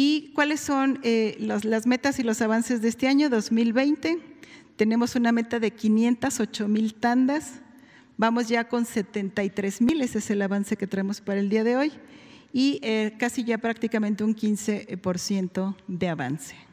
¿Y cuáles son eh, las metas y los avances de este año 2020? Tenemos una meta de 508 mil tandas, vamos ya con 73 mil, ese es el avance que traemos para el día de hoy, y eh, casi ya prácticamente un 15% de avance.